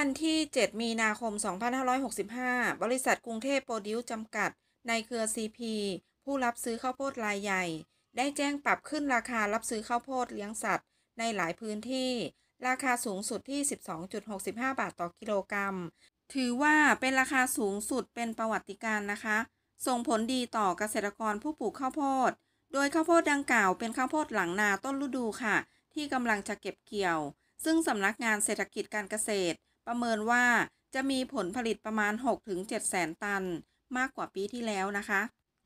วันที่ 7 มีนาคม 2565 บริษัทกรุงเทพโปรดิวจำกัด ในเครือซีพีผู้รับซื้อข้าวโพดรายใหญ่ ได้แจ้งปรับขึ้นราคารับซื้อข้าวโพดเลี้ยงสัตว์ในหลายพื้นที่ ราคาสูงสุดที่ 12.65 บาทต่อกิโลกรัม ถือว่าเป็นราคาสูงสุดเป็นประวัติการนะคะ ส่งผลดีต่อเกษตรกรผู้ปลูกข้าวโพด โดยข้าวโพดดังกล่าวเป็นข้าวโพดหลังนาต้นฤดูค่ะ ที่กำลังจะเก็บเกี่ยว ซึ่งสำนักงานเศรษฐกิจการเกษตรประเมินว่าจะมีผลผลิตประมาณ 6-7แสนตัน มากกว่าปีที่แล้วนะคะ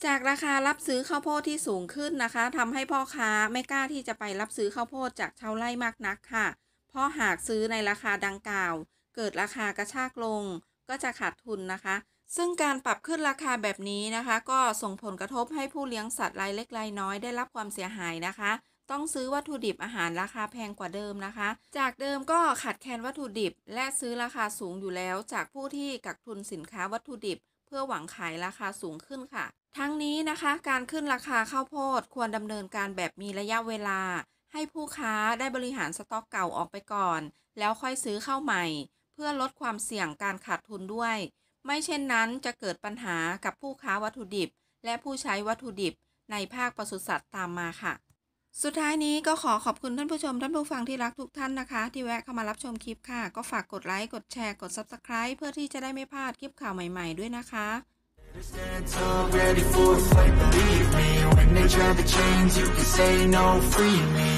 จากราคารับซื้อข้าวโพดที่สูงขึ้นนะคะทำให้พ่อค้าไม่กล้าที่จะไปรับซื้อข้าวโพดจากชาวไร่มากนักค่ะ เพราะหากซื้อในราคาดังกล่าว เกิดราคากระชากลง ก็จะขาดทุนนะคะ ซึ่งการปรับขึ้นราคาแบบนี้นะคะ ก็ส่งผลกระทบให้ผู้เลี้ยงสัตว์รายเล็กรายน้อยได้รับความเสียหายนะคะต้องซื้อวัตถุดิบอาหารราคาแพงกว่าเดิมนะคะ จากเดิมก็ขาดแคลนวัตถุดิบ และซื้อราคาสูงอยู่แล้ว จากผู้ที่กักทุนสินค้าวัตถุดิบเพื่อหวังขายราคาสูงขึ้นค่ะ ทั้งนี้นะคะ การขึ้นราคาข้าวโพดควรดำเนินการแบบมีระยะเวลา ให้ผู้ค้าได้บริหารสต็อกเก่าออกไปก่อน แล้วค่อยซื้อเข้าใหม่ เพื่อลดความเสี่ยงการขาดทุนด้วย ไม่เช่นนั้นจะเกิดปัญหากับผู้ค้าวัตถุดิบ และผู้ใช้วัตถุดิบ ในภาคปศุสัตว์ตามมาค่ะสุดท้ายนี้ก็ขอขอบคุณท่านผู้ชมท่านผู้ฟังที่รักทุกท่านนะคะที่แวะเข้ามารับชมคลิปค่ะ ก็ฝากกดไลค์กดแชร์ กด Subscribe เพื่อที่จะได้ไม่พลาดคลิปข่าวใหม่ๆด้วยนะคะ